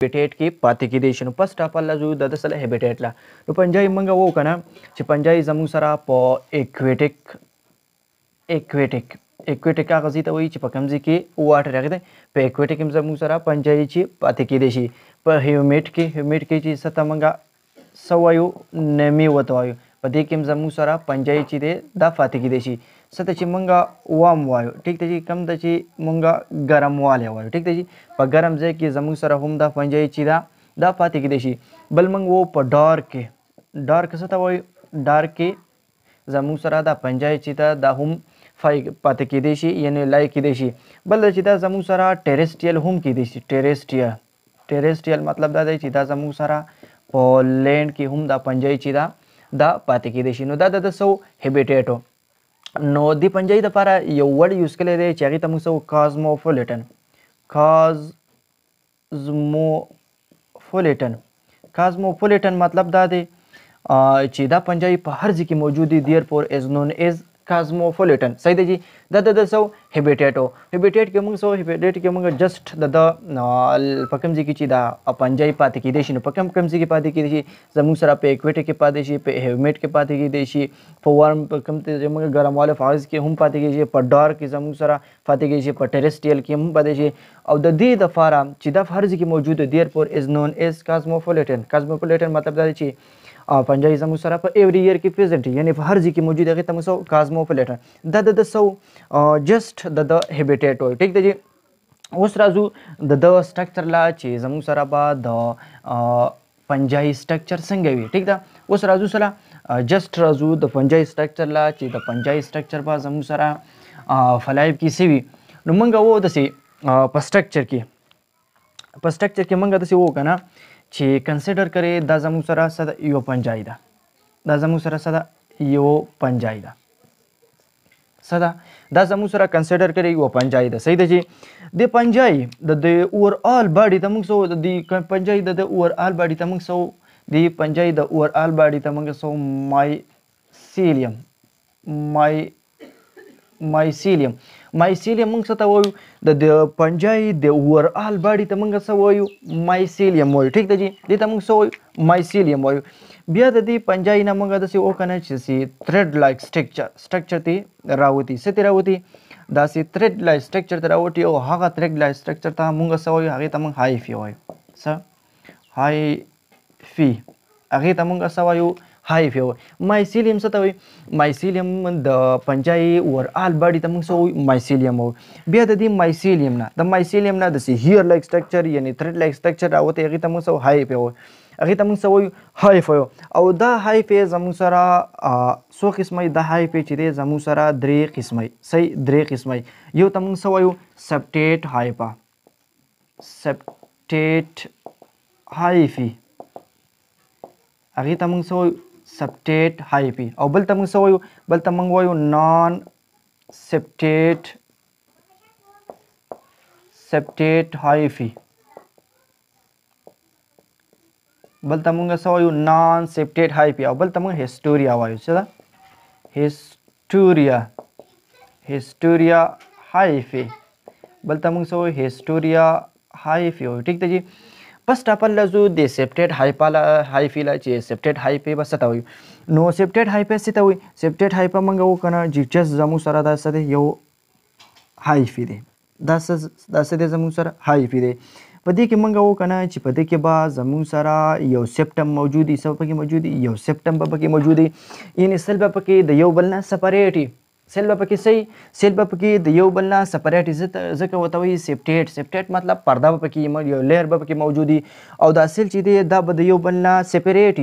هیبټیټ کې پاتې کېدی شي نو پس ټاپ الله زو د سره هیبټیټ لا نو پنځای منګه وو کنه چې پنځای زموږ سره په اکویټیک اکویټیک اکویټیک هغه ځای ته وایي چې په کوم ځای کې واټر هغه دی په اکویټیک کې زموږ سره پنځای چې پاتې کېدی شي په هیومیټ کې هیومیټ کې چې ستا منګه سوایو نمی وتوایو په دې کې زموږ سره پنځای چې دی دا پاتې کېدی شي څه ته چې مونږه وام وایو ټیک ته چې کم ته چې مونږه ګرموالی وایو ټیک ته چې په ګرم ځای کې زمونږ سره هم دا پنجې چې دا دا پاتې کېدای شي بل مونږ وو په ډار کې ډار کې څه ته وایو ډار کې زمونږ سره دا پنجې چې دا دا هم فای پاتې کېدای شي یعنې لای کېدای شي بل چې دا زمونږ سره ټیرسټریل هم کېدای شي ټیرسټریل ټیرسټریل مطلب دا دی چې دا زمونږ سره په لینډ کې هم دا پنجې چې دا دا پاتې کېدای شي نو دا د سو هیبیټیټو نو دی پنجي د لپاره یو ورډ یوز کړی دی چې هغه ته موږ سو کازموپولیټن کازموپولیټن کازموپولیټن مطلب دا دی چې دا پنجي په هر ځای کې موجود دي دیئر فور از نون از کازموفولیټن صحیح دی جی دا د سو هیبیټیټو هیبیټیټ کې موږ سو هیبیټیټ کې موږ جست د د پکم ځای کې چې دا پنځای پاتې کېدای شي نو پکم کم ځای کې پاتې کېدای شي زموږ سره په اکویټر کې پاتې شي په هیومیټ کې پاتې کېدای شي په وارم په کم ته زموږ ګرمواله فاز کې هم پاتې کېږي په ډار کې زموږ سره پاتې کېږي په ټریسټریل کې هم پاتې شي او د دې د فارم چې دا فرض کې موجود دیر پور از نون از کازموفولیټن کازموفولیټن مطلب دا دی چې پنجایي زموږ سره په ایوری ایئر کې پریزنټ یعنی په هر ځای کې موجود هغه ته موږ سو کازموپولیټن دا د سو جست د د هیبیټیټ وي ټیک دی اوس راځو د د سټرکچر لا چې زموږ سره به د پنجایي سټرکچر څنګه وي ټیک ده اوس راځو سره جست راځو د پنجایي سټرکچر لا چې د پنجایي سټرکچر به زموږ سره فلایب کې سی وي نو موږ وو دسي په سټرکچر کې په سټرکچر کې موږ داسې وو که نه چې کنسیډر کړئ دا زموږ سره صد یو پنځای ده دا زموږ سره صد یو پنځای ده صدا دا زموږ سره کنسیډر کړئ یو پنځای ده صحیح ده چې د پنځای د د اوور آل باډي ته موږ سو د پنځای د د اوور آل باډي ته موږ سو د پنځای د اوور آل باډي ته موږ سو مای سیلیم مای مایسیلیم مایسیلیم موږ څه ته وایو د د پنجای د اورال باډي ته موږ څه وایو مایسیلیم وایو ټیک ده جی دې ته موږ څه وایو مایسیلیم وایو بیا د دې پنجای نه موږ داسې وکنه چې سی تھریډ لایک سټرکچر سټرکچر تی راوتی ستې راوتی دا سی تھریډ لایک سټرکچر ته راوتی او هغه تھریډ لایک سټرکچر ته موږ څه وایو هغه ته موږ هائی فی وایو څه هائی فی هغه ته موږ څه وایو high fever mycelium څه ته وي mycelium د پنجای ور آل باډي ته موږ سو mycelium وو بیا د دې mycelium نه د mycelium نه د سی هیر لایک سټرکچر یعنی تھریډ لایک سټرکچر راوته هغه ته موږ سو high fever هغه ته موږ سوي های فیو او دا های فی زمو سره سو قسمه د های فی چې دی زمو سره درې قسمه صحیح درې قسمه یو ته موږ سوي سبټیټ هایپا سبټیټ های فی هغه ته موږ سوي septate hyphae और बल तमंग सो वो बल तमंग वो नॉन सेप्टेट सेप्टेट हाइपी बल तमंग सो वो नॉन सेप्टेट हाइपी और बल तमंग हिस्टोरिया वायु चला हिस्टोरिया हिस्टोरिया हाइपी बल तमंग सो हिस्टोरिया हाइपी ठीक है जी फर्स्ट आपल्याला जो दे सेप्टेड हायपाला हायफिलाचे सेप्टेड हायपे बा सतावी नो सेप्टेड हायपे सितावी सेप्टेड हायपा मग ओकना जिचस जमुसारा दासते यो हायफी दे दास दासते जमुसार हायफी दे पदे के मंगा वो कना ची पदे के बा जमू सारा यो सेप्टम मौजूदी सब पके मौजूदी यो सेप्टम बपके मौजूदी इन सेल बपके द यो बलना सेपरेटी سیل به پکې سي سیل به پکې د یو بل نه سپریټ ځکه ورته وایي سیپټیټ سیپټیټ مطلب پرده به پکې یو لیر به پکې موجودي او دا سیل چې دی دا به د یو بل نه سپریټ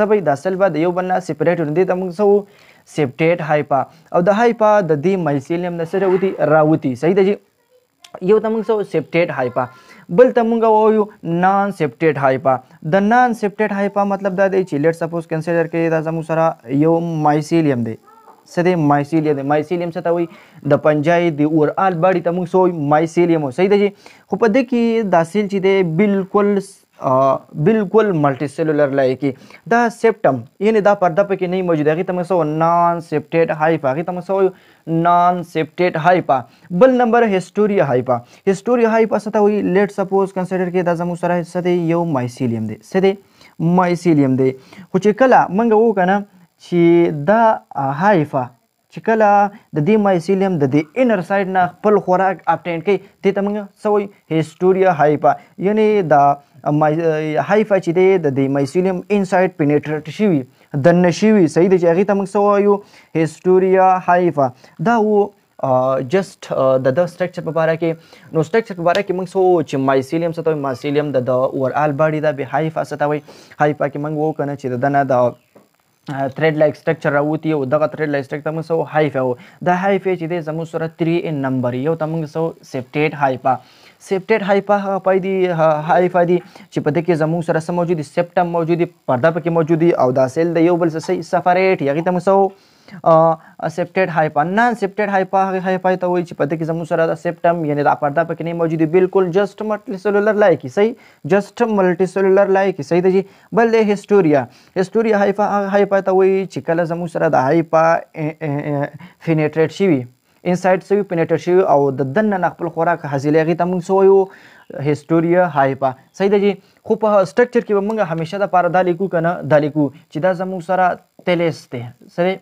سبي دا سیل به د یو بل نه سپریټ دی ته موږ سو سیپټیټ هایپا او د هایپا د دې مایسیلیم نه سره وتی راوتی صحیح ده جی یو ته موږ سو سیپټیټ هایپا بل ته مونږ وایو نان سیپټیټ هایپا د نان سیپټیټ هایپا مطلب دا دی چې لیټ سپوز کنسیډر کړئ دا زموږ سره یو مایسیلیم دی څه دی مایسیلیم دی مایسیلیم څه ته وایي د پنجای د اورال باډي ته موږ څه وایو مایسیلیم صحیح ده چې خو په دې کې دا سیل چې دی بالکل بالکل ملټي سیلولر لایکی دا سپټم یعنی دا پرده پکې نه موجود هغه تم سو نان سپټیټ هایپا هغه تم سو نان سپټیټ هایپا بل نمبر هیسټوریا هایپا هیسټوریا هایپا څه ته وی لیټ سپوز کنسیډر کې دا زمو سره څه دی یو مایسیلیم دی څه دی مایسیلیم دی خو چې کله منګه وو کنه چې دا حایفه چې کله د دې مایسیلیم د دې انر سایډ نه خپل خوراک اپټین کوي دې ته موږ سوی هیسټوریا حایفه یعنی دا حایفه چې دی د دې مایسیلیم انسایډ پینیټریټ شوي د نشوي صحیح دی چې هغه ته موږ سوایو هیسټوریا حایفه دا و جست د د سټرکچر په اړه کې نو سټرکچر په اړه کې موږ سو چې مایسیلیم څه ته مایسیلیم د د اورال باډي د به حایفه څه ته وای حایفه کې موږ وو کنه چې د نه د تھریډ لایک سټرکچر راوتی او دغه تھریډ لایک سټرکچر موږ سو هایف او دا هایف چې دی زموږ سره 3 ان نمبر یو تمنګ سو سیپټیټ هایپا سیپټیټ هایپا هغه پای دی هایپا دی چې په دې کې زموږ سره سم موجودي سیپټم موجودي پرده پکې موجودي او دا سیل د یو بل سره سفریټ یغې تم سو سیپټډ هایپا نان سیپټډ هایپا هایپا ته وایي چې په دې کې زموږ سره د سیپټم یعنی دا پرده پکې نه موجود دی بالکل جسټ ملټي سیلولر لایکی صحیح جسټ ملټي سیلولر لایکی صحیح دی جی بل دی هیسټوریا هیسټوریا هایپا هایپا ته وایي چې کله زموږ سره د هایپا فینیټریټ شي انسایډ سوي پینیټریټ شي او د دننه نه خپل خوراک حاصلې غي ته موږ سویو هیسټوریا هایپا صحیح ده جی خو په سټرکچر کې به موږ همیشه د پاره دا لیکو کنه دا لیکو چې دا زموږ سره تلیس دی سره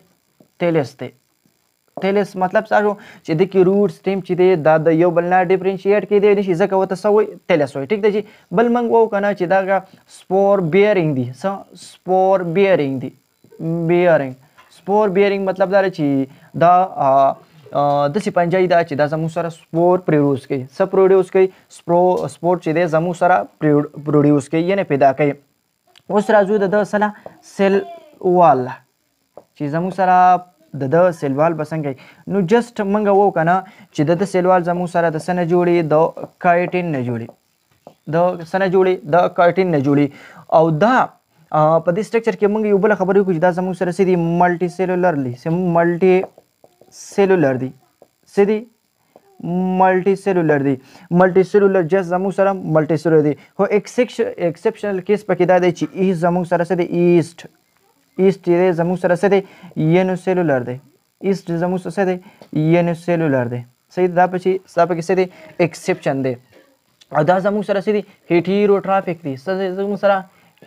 ټیلس دی ټیلس مطلب څه شو چې د کې روټ سټیم چې دی دا د یو بل نه ډیفرینشیټ کې دی نشي ځکه وته څه وایي ټیلس وایي ټیک دی چې بل موږ وو کنه چې دا سپور بیرینګ دی څه سپور بیرینګ دی بیرینګ سپور بیرینګ مطلب دا چې دا د سی پنجای دا چې دا زمو سره سپور پروډوس کوي څه پروډوس کوي سپور چې دی زمو سره پروډوس کوي یعنی پیدا کوي اوس راځو د سلا سیل وال چې زموږ سره د د سیلوال بسنګ نو جست منګه وو کنه چې د د سیلوال زموږ سره د سنه جوړي د کایټین نه جوړي د سنه جوړي د کایټین نه جوړي او دا په دې سټرکچر کې موږ یو بل خبرې کوو چې دا زموږ سره سدي ملټي سیلولر لی سم ملټي سیلولر دی سدي ملټي سیلولر دی ملټي سیلولر جس زموږ سره ملټي سیلولر دی هو ایکسپشنل کیس پکې دا دی چې ای زموږ سره سدي ایست ایسټ دی زموږ سره څه دی ینو سیلولر دی ایسټ زموږ سره څه دی ینو سیلولر دی صحیح دا پچې ستا پکې څه دی اکسپشن دی او دا زموږ سره څه دی هیټیرو ټرافیک دی څه زموږ سره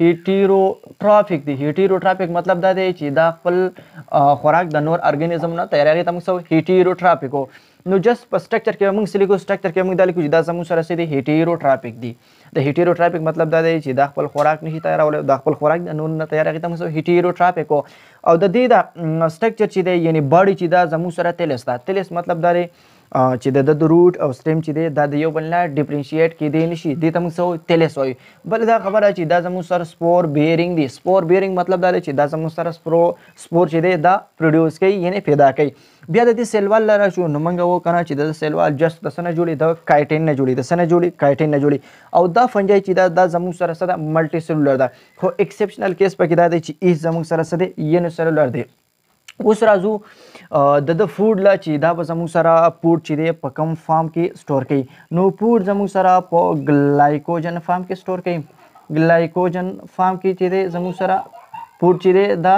هیټیروټرافیک دی هیټیروټرافیک مطلب دا دی چې دا خپل خوراک د نور ارګانیزم نه تیارې ته موږ سو هیټیروټرافیک نو جس په سټرکچر کې موږ سلیکو سټرکچر کې موږ دا لیکو چې دا زموږ سره سي دی هیټیروټرافیک دی د هیټیروټرافیک مطلب دا دی چې دا خپل خوراک نشي تیارول دا خپل خوراک د نور نه تیارې ته موږ سو هیټیروټرافیک او د دې دا سټرکچر چې دی یعنی باډي چې دا زموږ سره تلس دا تلس مطلب دا دی چې د د روټ او سټریم چې دی دا د یو بل نه ډیفرینشیټ کېدی نشي دې ته موږ سو تیلس وایو بل دا خبره چې دا زموږ سره سپور بیرینګ دی سپور بیرینګ مطلب دا دی چې دا زموږ سره سپرو سپور چې دی دا پروډوس کوي یعنی پیدا کوي بیا د دې سیلوال لاره شو نو موږ و کنه چې د سیلوال جست د سنه جوړي د کایټین نه جوړي د سنه جوړي کایټین نه جوړي او دا فنجای چې دا دا زموږ سره سره ملټي سیلولر ده خو ایکسپشنل کیس پکې دا دی چې ایز زموږ سره سره یې نه سیلولر دی اوس راځو د د فود لا چې دا به زموږ سره پوډ چې دی په کم فارم کې سٹور کوي نو پوډ زموږ سره په ګلایکوجن فارم کې سٹور کوي ګلایکوجن فارم کې چې دی زموږ سره پوډ چې دی دا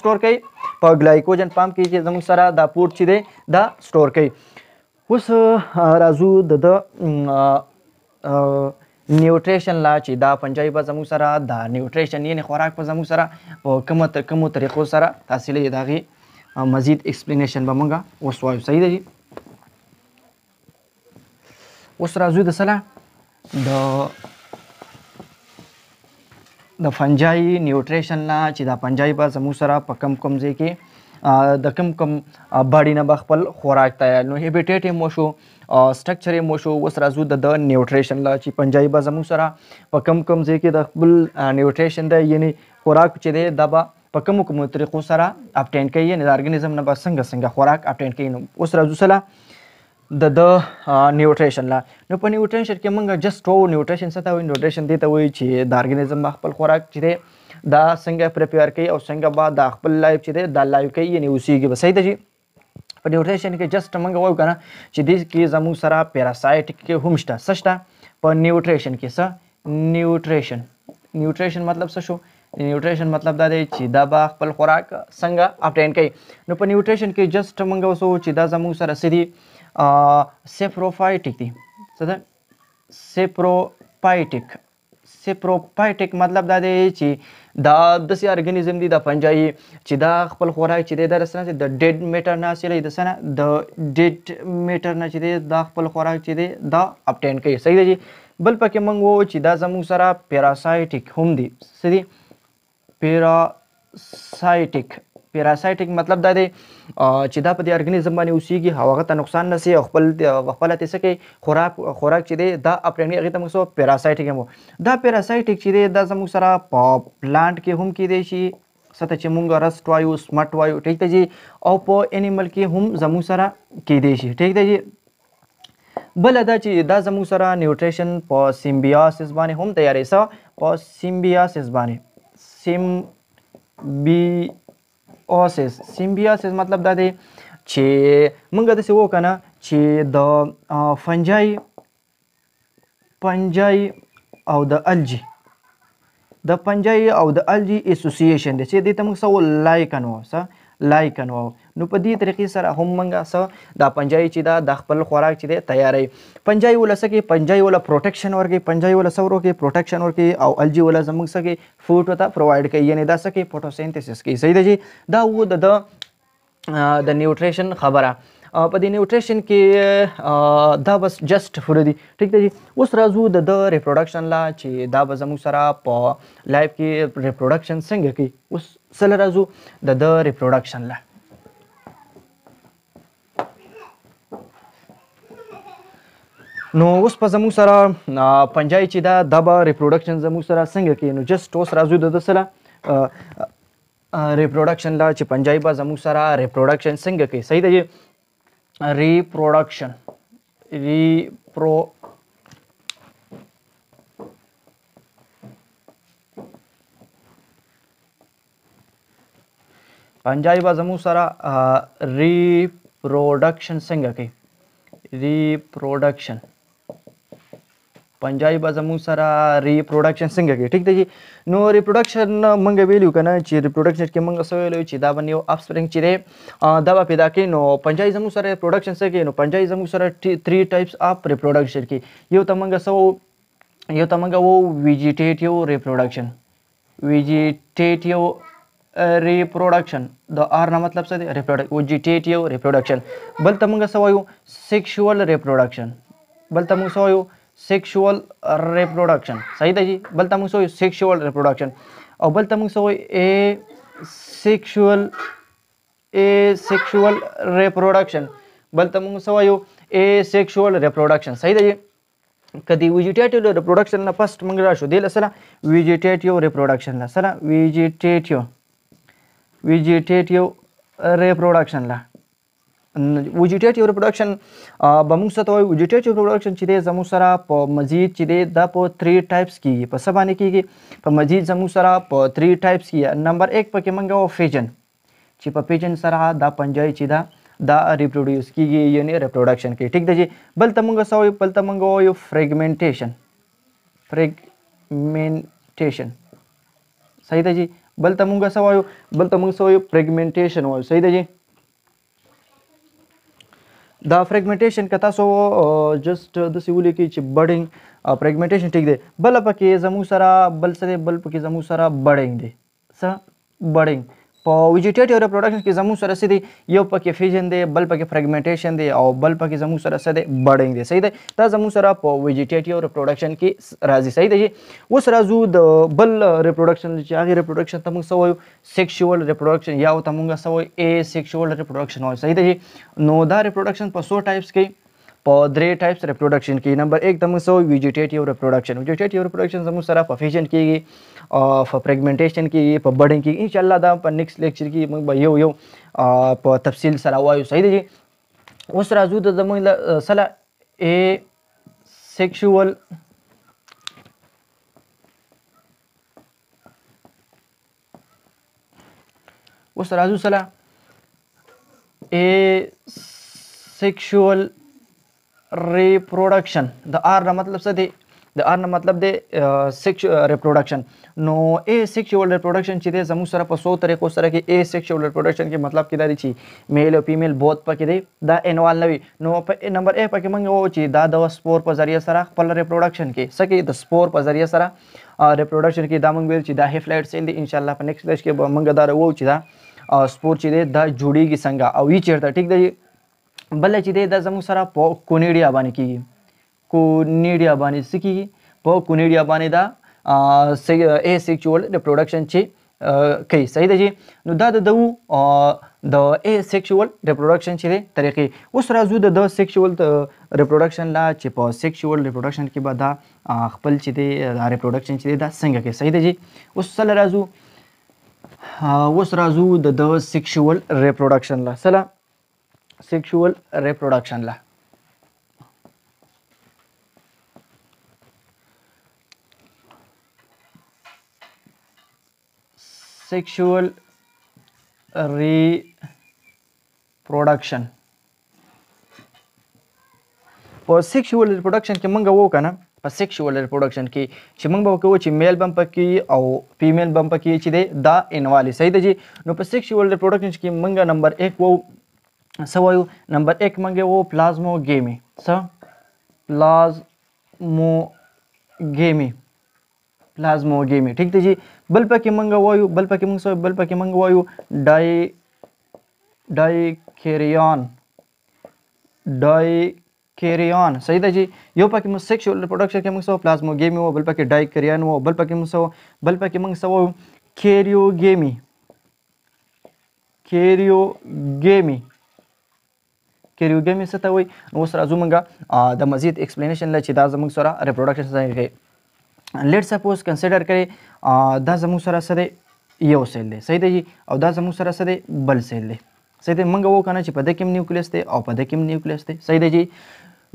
سٹور کوي په ګلایکوجن فارم کې چې زموږ سره دا پوډ چې دی دا سٹور کوي اوس راځو د د نیوټریشن لا چې دا پنجابي په زمو سره دا نیوټریشن یعنی خوراک په زمو سره او کومه کومه طریقو سره تحصیل یې داغي او مزید ایکسپلینیشن به مونږه اوس وایو صحیح ده جی اوس راځو د سره د د فنجای نیوټریشن نه چې دا فنجای به زموږ سره په کم کم ځای کې د کم کم باډي نه به خپل خوراک تیار نو هیبیټیټ مو شو سټرکچر مو شو اوس راځو د د نیوټریشن لا چې پنجای به زموږ سره په کم کم ځای کې د خپل نیوټریشن د یعنی خوراک چې دی دا به په کوم کوم طریقو سره اپټین کوي یعنی د ارګانیزم نه به څنګه څنګه خوراک اپټین کوي نو اوس راځو سره د د نیوټریشن لا نو په نیوټریشن کې موږ جست ټو نیوټریشن څه ته وایي نیوټریشن دی ته وایي چې د ارګانیزم خپل خوراک چې دی دا څنګه پریپیر کوي او څنګه به د خپل لایف چې دی دا لایف کوي یعنی اوسیږي به صحیح ده چې په نیوټریشن کې جست موږ وایو کنه چې دې کې زموږ سره پیراسایټ کې هم شته څه شته په نیوټریشن کې څه نیوټریشن نیوټریشن مطلب څه شو نیوټریشن مطلب دا دی چې دا به خپل خوراک څنګه اپټین کوي نو په نیوټریشن کې جست موږ اوس چې دا زموږ سره سدي سیپروفایټیک دي څه ده سیپروفایټیک سیپروفایټیک مطلب دا دی چې دا داسې ارګنیزم دی دا فنجایي چې دا خپل خوراک چې دی دا رسنه چې د ډیډ میټر نه اصلي د سنه د ډیډ میټر نه چې دی دا خپل خوراک چې دی دا اپټین کوي صحیح دی بل پکې موږ وو چې دا زموږ سره پیراسایټیک هم دي سدي پیراسایټیک پیراسایټیک مطلب دا دی چې دا په دې ارګنیزم باندې اوسېږي او هغه ته نقصان نسی او خپل خپل ته سکه خوراک خوراک چې دی دا اپرمنی هغه ته موږ سو پیراسایټیک هم دا پیراسایټیک چې دی دا زموږ سره په پلانټ کې هم کې دی شي سته چې مونږ رست وایو سمټ وایو ټیک دی او په انیمل کې هم زموږ سره کې دی شي ټیک دی بل دا چې دا زموږ سره نیوټریشن په سیمبیاسس باندې هم تیارې سو په سیمبیاسس باندې سیمبیوسس سیمبیوسس مطلب دا دی چې موږ داسې وو کنه چې د فنجای پنجای او د الجی د پنجای او د الجی اسوسییشن دی چې دې ته موږ سو لایکن وو سه لایکن وو نو په دې طریقې سره هم موږ سه دا پنجای چې دا د خپل خوراک چې دی تیارې پنجای ولا سکه پنجای ولا پروټیکشن ورګي پنجای ولا سورو کې پروټیکشن ورګي او الجی ولا زموږ سکه فوټ وتا پرووایډ کوي یعنی دا سکه فوټوسنتسس کوي صحیح ده جی دا و د د نیوټریشن خبره په دې نیوټریشن کې دا بس جست فور دي ٹھیک ده جی اوس راځو د د ریپروډکشن لا چې دا به زموږ سره په لایف کې ریپروډکشن څنګه کوي اوس سره راځو د د ریپروډکشن لا نو اوس په زمو سره پنجای چې دا د به ریپروډکشن زمو سره څنګه کې نو جست اوس راځو د سره ریپروډکشن لا چې پنجای به زمو سره ریپروډکشن څنګه کې صحیح دی ریپروډکشن ریپرو پنجای به زمو سره ریپروډکشن څنګه کې ریپروډکشن پنجایي به زموږ سره ریپروډکشن څنګه کوي ټیک دی جی نو ریپروډکشن موږ ویلو کنه چې ریپروډکشن کې موږ څه ویلو چې دا باندې یو اپ سپرینګ چې دا به پیدا کوي نو پنجایي زموږ سره ریپروډکشن څه کوي نو پنجایي زموږ سره 3 ټایپس اپ ریپروډکشن کې یو ته موږ سو یو ته موږ وو ویجیټیټیو ریپروډکشن ویجیټیټیو ریپروډکشن د آر نه مطلب څه دی ریپروډکټیو ریپروډکشن بل ته موږ څه وایو سیکشوال ریپروډکشن بل ته موږ څه وایو સેક્સ્યુઅલ રિપ્રોડક્શન સહી થઈ ભલે તમે શું સેક્સ્યુઅલ રિપ્રોડક્શન और बल तमुक सो asexual asexual reproduction बल तमुक सो आयो ए सेक्सुअल रिप्रोडक्शन सही दे कधी वेजिटेटिव रिप्रोडक्शनला फर्स्ट मग शोधेल असेल वेजिटेटिव रिप्रोडक्शनला सर वेजिटेटिव वेजिटेटिव रिप्रोडक्शनला ویجیټیټ یو ریپروډکشن به موږ څه ته وایي ویجیټیټ یو ریپروډکشن چې دی زموږ سره په مزید چې دی دا په تھری ټایپس کیږي په څه باندې کیږي په مزید زموږ سره په تھری ټایپس کیږي نمبر 1 پکې موږ او فیجن چې په پیجن سره دا پنځای چې دا دا ریپروډوس کیږي یعنی ریپروډکشن کوي ټیک ده جی بل ته موږ سوي بل ته موږ یو فریګمنټیشن فریګمنټیشن صحیح ده جی بل ته موږ سوي بل ته موږ سوي فریګمنټیشن وایو صحیح ده جی د فریګمنټیشن که تاسو جست د سیولې کې چې بډینګ فریګمنټیشن ټیک دی بل پکې زمو سره بل سره بل پکې زمو سره بډینګ دی څه بډینګ په ویجیټیټیو ریپروډکشن کې زموږ سره څه دي یو پکې فیژن دی بل پکې فرګمنټیشن دی او بل پکې زموږ سره څه دی بډینګ دی صحیح دی دا زموږ سره په ویجیټیټیو ریپروډکشن کې راځي صحیح دی اوس راځو د بل ریپروډکشن چې هغه ریپروډکشن ته موږ څه وایو سیکشوال ریپروډکشن یا ته موږ څه وایو ای سیکشوال ریپروډکشن وایو صحیح دی نو دا ریپروډکشن په 100 ټایپس کې په درې ټایپس ریپروډکشن کې نمبر 1 تم سو ویجیټیټیو ریپروډکشن ویجیټیټیو ریپروډکشن زموږ سره په فیژن کېږي ऑफ प्रेगमेंटेशन की की इन शाला था नेक्स्ट लेक्चर की यो यो तफसील हुआ सही जी उस राजू तो सला ए सेक्शुअल उस राजू सला ए सेक्शुअल रिप्रोडक्शन द आर मतलब सदी د ارن مطلب دی سیکس ریپروډکشن نو اے سیکشوال ریپروډکشن چې دی زموږ سره په 100 طریقو سره کې اے سیکشوال ریپروډکشن کې مطلب کې دا دی چې میل او فیمیل بوت پکې دی دا انوال نوي نو په نمبر اے پکې موږ وو چې دا د سپور په ذریعہ سره خپل ریپروډکشن کې سکه د سپور په ذریعہ سره ریپروډکشن کې دا موږ ویل چې دا هیفلایټ سیل دی ان شاء الله په نیکسټ لیش کې موږ دا وو چې دا سپور چې دی دا جوړیږي څنګه او یې چیرته ټیک دی بل چې دی دا زموږ سره په کونیډیا باندې کیږي کونیډیا باندې څه کیږي په کونیډیا باندې دا ا سیکچوال ریپروډکشن چې کوي صحیح ده جی نو دا د دو د ا سیکچوال ریپروډکشن چې دی طریقې اوس راځو د د سیکچوال ریپروډکشن لا چې په سیکچوال ریپروډکشن کې به دا خپل چې دی دا ریپروډکشن چې دی دا څنګه کوي صحیح ده جی اوس سره راځو اوس راځو د د سیکچوال ریپروډکشن لا سره سیکچوال ریپروډکشن لا sexual reproduction په سیکشوال ریپروډکشن کې مونږ وو کنه په سیکشوال ریپروډکشن کې چې مونږ به وکړو چې میل بم پکې او فیمیل بم پکې چې دی دا انوالی صحیح ده جی نو په سیکشوال ریپروډکشن کې مونږ نمبر 1 وو سوایو نمبر 1 مونږ وو پلازمو ګیمی څه پلازمو ګیمی प्लाज्मोगेमी ठीक دی جی بل پکې مونږ وایو بل پکې مونږ سوي بل پکې مونږ وایو ډای ډایکیریان ډایکیریان صحیح ده جی یو پکې مو سیکشوال ریپروډکشن کې مونږ سو پلازموګیمی وو بل پکې ډایکیریان وو بل پکې مونږ سو بل پکې مونږ سو کیریوګیمی کیریوګیمی کیریوګیمی څه ته وایي نو اوس راځو مونږ د مزید اکسپلینیشن لچې دا زمونږ سره ریپروډکشن څنګه کوي لیټ سپوز کنسیډر کړئ دا زموږ سره سره یو سیل دی صحیح دی او دا زموږ سره سره بل سیل دی صحیح دی موږ وو کنه چې په د کې نیوکلیس دی او په د کې نیوکلیس دی صحیح دی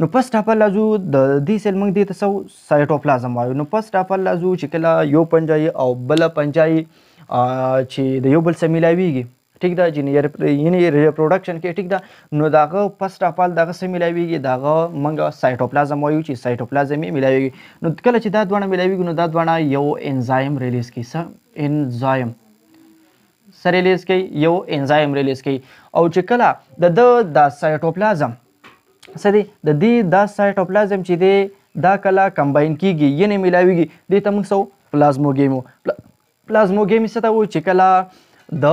نو پس ټاپل لازو د دې سیل موږ دې ته سو سایټوپلازم وایو نو پس ټاپل لازو چې کله یو پنجای او بل پنجای چې د یو بل سره ملاویږي ټیک ده جنیر یعنی ریپروډکشن کې ټیک ده نو داغه فسټ اف ال دغه سم ملایويږي داغه منګه سایټوپلازم وایو چې سایټوپلازم یې ملایويږي نو کله چې دا دوه ملایويږي نو دا دوه یو انزایم ریلیز کی سم انزایم سره ریلیز کی یو انزایم ریلیز کی او چې کله د د سایټوپلازم څه دی د دې د سایټوپلازم چې دی دا کله کمباین کیږي یعنی ملایويږي د تم سو پلازموګیمو پلازموګیمی څه ته وایي چې کله د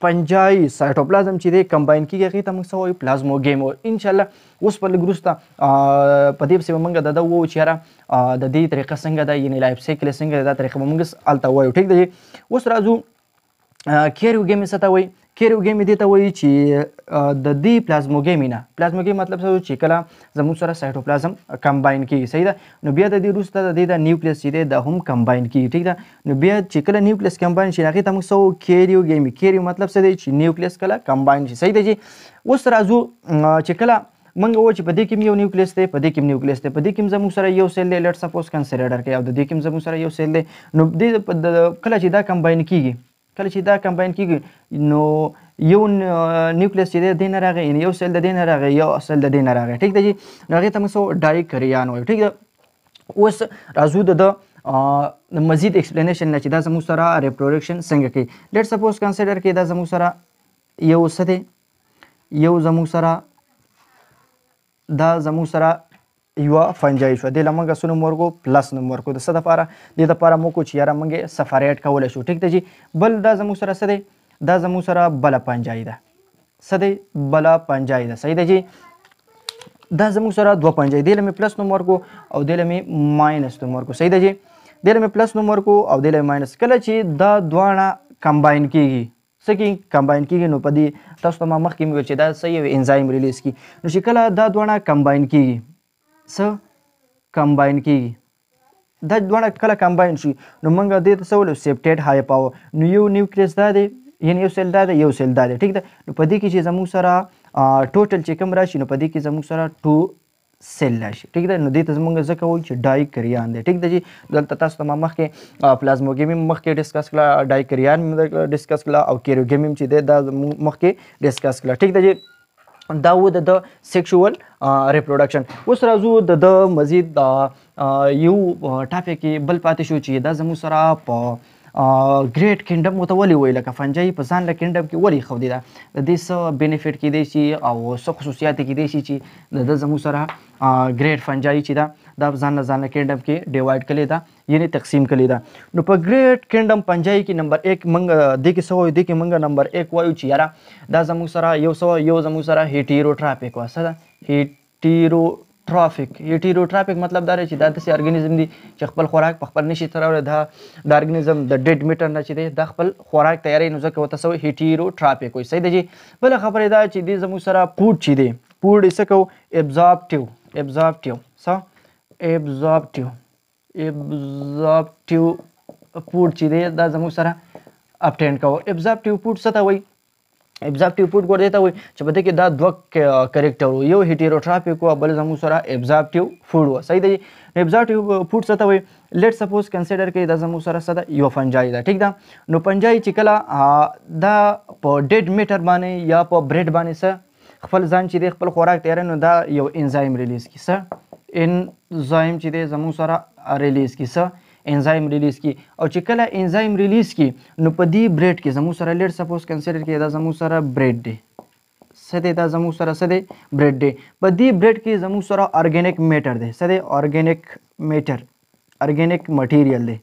پنجای سایټوپلازم چې دی کمباین کیږي هغې ته موږ څه وایو پلازموګیم وایو انشاءالله اوس په لږ وروسته په دې پسې به موږ د ده ووایو چې یاره د دې طریقه څنګه ده یعنې لایف سایکل یې څنګه دی دا طریقه به موږ هلته وایو ټیک ده اوس راځو کیریو ګیم یې څه ته وایي کیروګیمي دې ته وایي چې د دې پلازموګیمي نه پلازموګیمي مطلب څه چې کله زموږ سره سایټوپلازم کمباین کیږي صحیح ده نو بیا د دې وروسته د دې د نیوکلیس چې دی دا هم کمباین کیږي ټیک ده نو بیا چې کله نیوکلیس کمباین شي هغې ته موږ سو کیریوګیمي کیریو مطلب څه دی چې نیوکلیس کله کمباین شي صحیح ده چې اوس راځو چې کله منګه و چې په دې کې یو نیوکلیس دی په دې کې نیوکلیس دی په دې کې زموږ سره یو سیل دی لیټ سپوز کنسیډر کړئ او د دې کې زموږ سره یو سیل دی نو دې کله چې دا کمباین کیږي کله چې دا کمباین کیږي نو یو نیوکلیس چې دی د نه راغی یعنی یو سیل د دې نه راغی یو سیل د دې نه راغی ټیک ده جی نو هغې ته موږ سو ډای کریان وایو ټیک ده اوس راځو د د مزید اکسپلینیشن نه چې دا زموږ سره ریپروډکشن څنګه کوي لیټ سپوز کنسیډر کې دا زموږ سره یو څه دی یو زموږ سره دا زموږ سره یو فنجای شو د لمنګه سونو مورګو پلس نو مورګو د صد لپاره د لپاره مو کو چې یاره منګه سفریټ کول شو ټیک دی جی بل دا زمو سره سده دا زمو سره بل پنجای ده سده بل پنجای ده صحیح دی جی دا زمو سره دو پنجای دی لمه پلس نو مورګو او دی لمه ماینس نو مورګو صحیح دی جی دی لمه پلس نو مورګو او دی لمه ماینس کله چې دا دوانه کمباین کیږي سکی کمباین کیږي نو پدې تاسو ته مخکې مې ویل چې دا صحیح انزایم ریلیز کی نو چې کله دا دوه کمباین کیږي څه کمباین کیږي دا دواړه کله کمباین شي نو موږ دې ته څه ولو سیپټیټ هاي پاور نو یو نیوکلیس دا دی یعنی یو سیل دا دی یو سیل دا دی ټیک ده نو په دې کې چې زموږ سره ټوټل چې کوم راشي نو په دې کې زموږ سره ټو سیل راشي ټیک ده نو دې ته زمونږ ځکه وایي چې ډای کریان دی ټیک ده چې دلته تاسو ته ما مخکې پلازموګیمیم مخکې ډسکس کړه ډای کریان ډسکس کړه او کیریوګیمیم چې دی دا مخکې ډسکس کړه ټیک ده چې دا و د د سیکشوال ریپروډکشن اوس راځو د د مزید دا یو ټاپک بل پاتې شو چې دا زمو سره په ګریټ کینډم متولي وی لکه فنجای په ځان له کینډم کې ولی خو دی دا د دې څه بینیفټ کې دی شي او څه خصوصیات کې دی شي چې د زمو سره ګریټ فنجای چې دا دا ځان ځان کینډم کې ډیوایډ کړي دا یعنی تقسیم کړي دا نو په ګریټ کینډم پنځای کې نمبر 1 منګ د کې سو د کې منګ نمبر 1 وایو چې یاره دا زموږ سره یو سو یو زموږ سره هیټیرو ټرافیک واسه دا هیټیرو ټرافیک هیټیرو ټرافیک مطلب دا چې دا داسې ارګانیزم دي چې خپل خوراک په خپل نشي تراوله دا د ارګانیزم د ډیډ میټر نه چې دی د خپل خوراک تیاری نو ځکه وته سو هیټیرو ټرافیک وي صحیح دی جی بل خبره دا چې دې زموږ سره پوډ چي دی پوډ یې څه کو ابزوربټیو ابزوربټیو څه ایبزوربټیو ایبزوربټیو پوډ چې دی دا زموږ سره ابټین کوو ایبزوربټیو پوډ څه ته وایي ایبزوربټیو پوډ ګور دی ته وایي چې په دې کې دا دوه کریکټر وو یو هیټیروټراپیک وو بل زموږ سره ایبزوربټیو فوډ وو صحیح دی ایبزوربټیو فوډ څه ته وایي لیټ سپوز کنسیډر کې دا زموږ سره څه یو فنجای ده ټیک ده نو فنجای چې کله دا په ډیډ میټر باندې یا په بریډ باندې څه خپل ځان چې د خپل خوراک تیار نو دا یو انزایم ریلیز کی سر انزایم چې دی زموږ سره ریلیز کی څه انزایم ریلیز کی او چې کله انزایم ریلیز کی نو په دې بریډ کې زموږ سره لیټ سپوز کنسیډر کړئ دا زموږ سره بریډ دی څه دی دا زموږ سره څه دی بریډ دی په دې بریډ کې زموږ سره ارګینیک میټر دی څه دی ارګینیک میټر ارګینیک مټیریل دی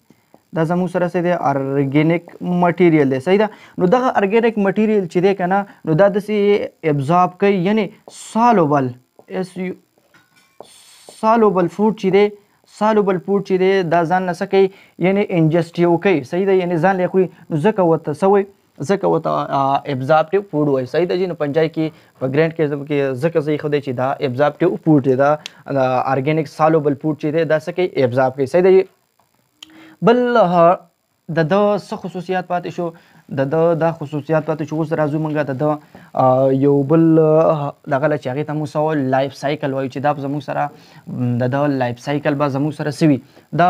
دا زموږ سره څه دی ارګینیک مټیریل دی صحیح ده نو دغه ارګینیک مټیریل چې دی کنه نو دا داسې ابزاب کوي یعنی سالوبل اس یو سالوبل فود چې دی سالوبل فود چې دی دا ځان نه څه کوي یعنی انجست یې وکوي صحیح ده یعنی ځان له خوري نو ځکه ورته څه وایي ځکه ورته ابزابټیو فود وایي صحیح ده چې نو پنجای کې په ګرینډ کې کې ځکه صحیح خو دی چې دا ابزابټیو فود دی دا ارګینیک سالوبل فود چې دی دا څه کوي ابزاب کوي صحیح ده بل د د څه خصوصیات پاتې شو د د دا خصوصیات پاتې چې اوس راځو مونږ د د یو بل دغه لچ هغه ته مو سو لایف سایکل وایي چې دا زموږ سره د د لایف سایکل به زموږ سره سوي دا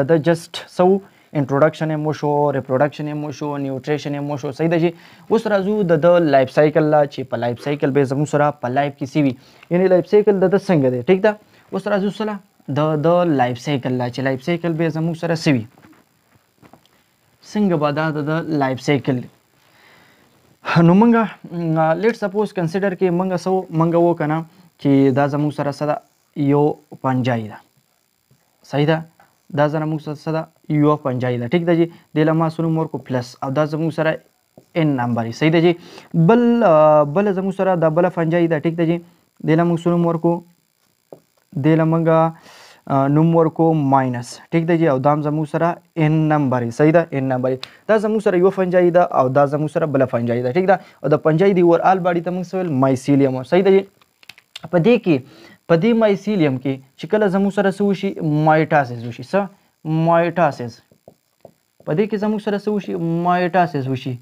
د د جست سو انټروډکشن مو شو ریپروډکشن مو شو نیوټریشن مو شو صحیح ده چې اوس راځو د د لایف سایکل لا چې په لایف سایکل به زموږ سره په لایف کې سوي یعنی لایف سایکل د د څنګه دی ټیک ده اوس راځو سره د د لایف سایکل لا چې لایف سایکل به زموږ سره سوي څنګه به دا د لایف سایکل نو مونږه لیټ سپوز کنسیډر کې مونږه سو مونږه و کنه چې دا زموږ سره صدا یو پنجای ده صحیح ده دا زنه موږ سره صدا یو پنجای ده ټیک ده جی د لما سونو مور کو پلس او دا زموږ سره ان نمبر صحیح ده جی بل بل زموږ سره د بل پنجای ده ټیک ده جی د لما سونو مور کو د لمنګه نوم ورکو ماینس ټیک دی او دا زموږ سره ان نمبر صحیح ده ان نمبر دا زموږ سره یو فنجای ده او دا زموږ سره بل فنجای ده ټیک ده او د فنجای دی ورال باډي ته موږ سویل مایسیلیم صحیح ده په دې کې په دې مایسیلیم کې چې کله زموږ سره سو شي مایټاسس وشي څه مایټاسس په دې کې زموږ سره سو شي مایټاسس وشي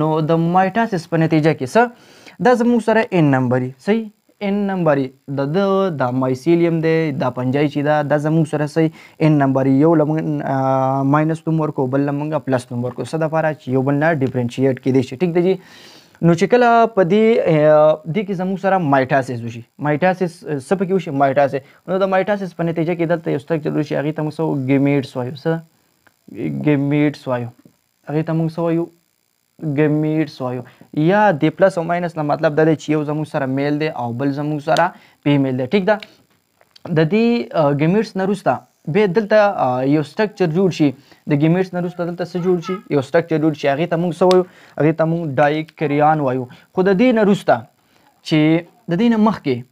نو د مایټاسس په نتیجه کې څه دا زموږ سره ان نمبر صحیح n نمبر د د د مایسیلیم دی د پنجای چې دا د زموږ سره سي n نمبر یو لمن ماینس نوم ورکو بل لمنګه پلس نوم ورکو صد لپاره چې یو بل نه ډیفرنشیټ کې دی شي ټیک دی جی نو چې کله په دې د کې زموږ سره مایټاسس وشي مایټاسس سب کې وشي مایټاسس نو د مایټاسس په نتیجه کې دلته یو ستک چلو شي هغه ته موږ سو ګیمیټس وایو څه ګیمیټس وایو هغه ته موږ سو وایو ګیمیټس وایو یا د پلس او ماینس نه مطلب دا دی چې یو زموږ سره میل دی او بل زموږ سره بې میل دی ټیک ده د دې ګیمیټس نه وروسته بیا دلته یو سټرکچر جوړ شي د ګیمیټس نه وروسته دلته څه جوړ شي یو سټرکچر جوړ شي هغې ته موږ څه وایو هغې ته موږ ډایکریان وایو خو د دې نه وروسته چې د دې نه مخکې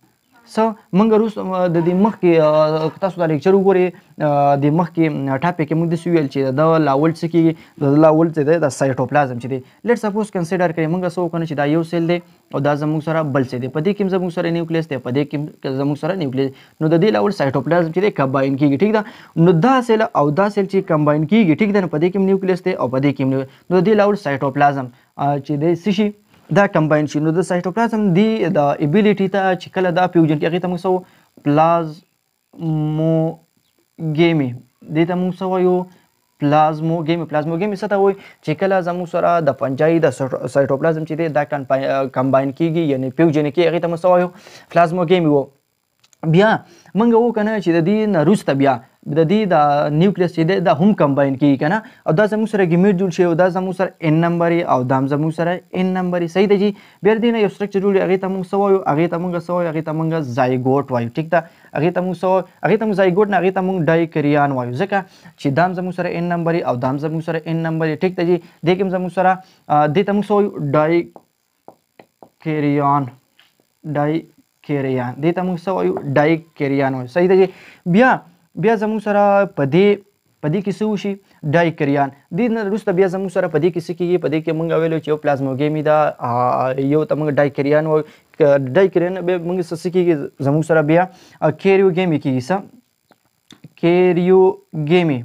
څه موږ وروسته د دې مخکې تاسو دا لیکچر وګورئ د مخکې ټاپک موږ د سویل چې د لاول څه کې د لاول څه دی د سایټوپلازم چې دی لیټ سپوز کنسیډر کړئ موږ سو کنه چې دا یو سیل دی او دا زموږ سره بل څه دی په دې کې زموږ سره نیوکلیس دی په دې کې زموږ سره نیوکلیس نو د دې لاول سایټوپلازم چې دی کمباین کیږي ټیک ده نو دا سیل او دا سیل چې کمباین کیږي ټیک ده نو په دې کې نیوکلیس دی او په دې کې نو د دې لاول سایټوپلازم چې دی سشي دا کمباین شي نو د سایټوپلازم دی د ایبیلیټی ته چې کله دا فیوژن کې هغه ته موږ سو پلازمو ګیمي دې ته موږ څه وایو پلازمو ګیم پلازمو ګیم څه ته وای چې کله زموږ سره د پنجای د سایټوپلازم چې دی دا کمباین کیږي یعنی پیوجن کې هغه ته مسوایو پلازمو ګیم وو بیا موږ وو کنه چې د دې نه روسته بیا د دې د نیوکلیس چې دا هم کمباین کیږي کنه او دا زموږ سره ګمیټ جوړ شي او دا زموږ سره ان نمبر او دا زموږ سره ان نمبر صحیح دی جی بیر دینه یو سټرکچر جوړي هغه ته موږ سوایو هغه ته موږ سوایو هغه ته موږ زایګوټ وایو ټیک ده هغه ته موږ سوایو هغه ته موږ زایګوټ نه هغه ته موږ ډایکریان وایو ځکه چې دا زموږ سره ان نمبر او دا زموږ سره ان نمبر ټیک ده جی دې کوم زموږ سره دې ته موږ سوایو ډایکریان ډایکریان دې ته موږ سوایو ډایکریان وایو صحیح ده جی بیا بیا زموږ سره په دې په دې کې څه وشي ډایکریان دې نه وروسته بیا زموږ سره په دې کې څه کېږي په دې کې موږ ویلو چې یو پلازموګیمي ده یو ته موږ ډایکریان و ډایکریان بیا موږ څه څه کېږي زموږ سره بیا کیریوګیمي کېږي څه کیریوګیمي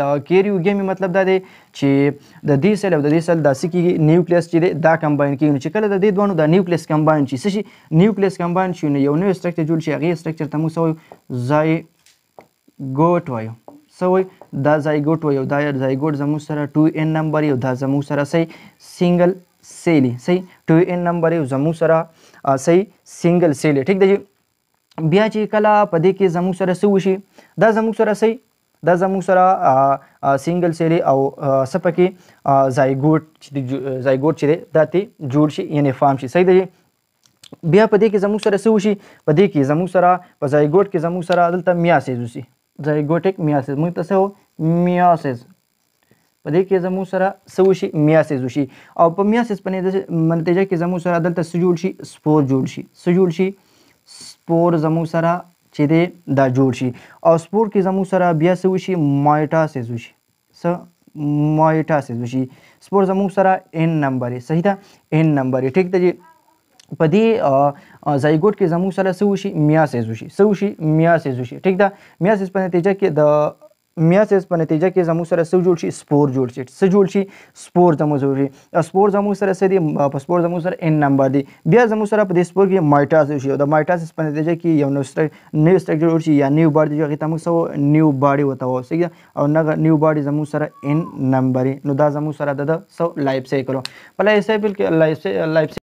د کیریوګیمي مطلب دا دی چې د دې سیل او د دې سیل داسې کېږي نیوکلیس چې دی دا کمباین کېږي نو چې کله د دې دوانو د نیوکلیس کمباین شي څه شي نیوکلیس کمباین شي نو یو نوی سټرکچر جوړ شي هغې سټرکچر ته موږ څه وایو ځای ګوټ وایو څه وایي دا زایګوټ وایو دا زایګوټ زموږ سره ټو ان نمبر یو دا زموږ سره صحیح سنگل سیلی صحیح ټو ان نمبر یو زموږ سره صحیح سنگل سیلی ٹھیک دی بیا چې کله په دې کې زموږ سره څه وشي دا زموږ سره صحیح دا زموږ سره سنگل سیلی او سپکه زایګوټ چې زایګوټ چې دا ته جوړ شي یعنی فارم شي صحیح دی بیا په دې کې زموږ سره څه وشي په دې کې زموږ سره په زایګوټ کې زموږ سره عدالت میاسې وشي ઝાઇગોટિક મિયાસિસ મग तसं हो मियासिस په دې کې زمو سره سو شي میاسز شي او په میاسز په نتیجه کې زمو سره دلته سجول شي سپور جوړ شي سجول شي سپور زمو سره چې دی دا جوړ شي او سپور کې زمو سره بیا سو شي مایټاسز شي س مایټاسز شي سپور زمو سره ان نمبر صحیح ده ان نمبر ټیک ده په دې زایګوت کې زموږ سره څه وشي میاسز وشي څه وشي میاسز وشي ټیک ده میاسز په نتیجه کې د میاسز په نتیجه کې زموږ سره څه جوړ شي سپور جوړ شي څه جوړ شي سپور زموږ جوړ شي سپور زموږ سره څه دي په سپور زموږ سره ان نمبر دي بیا زموږ سره په دې سپور کې مایټاسز شي او د مایټاسز په نتیجه کې یو نو نیو سټرکچر جوړ شي یا نیو باډي جوړ کیږي موږ نیو باډي وته وو څه او نګ نیو باډي زموږ سره ان نمبر نو دا زموږ سره د سو لایف سایکل په لایف سایکل کې لایف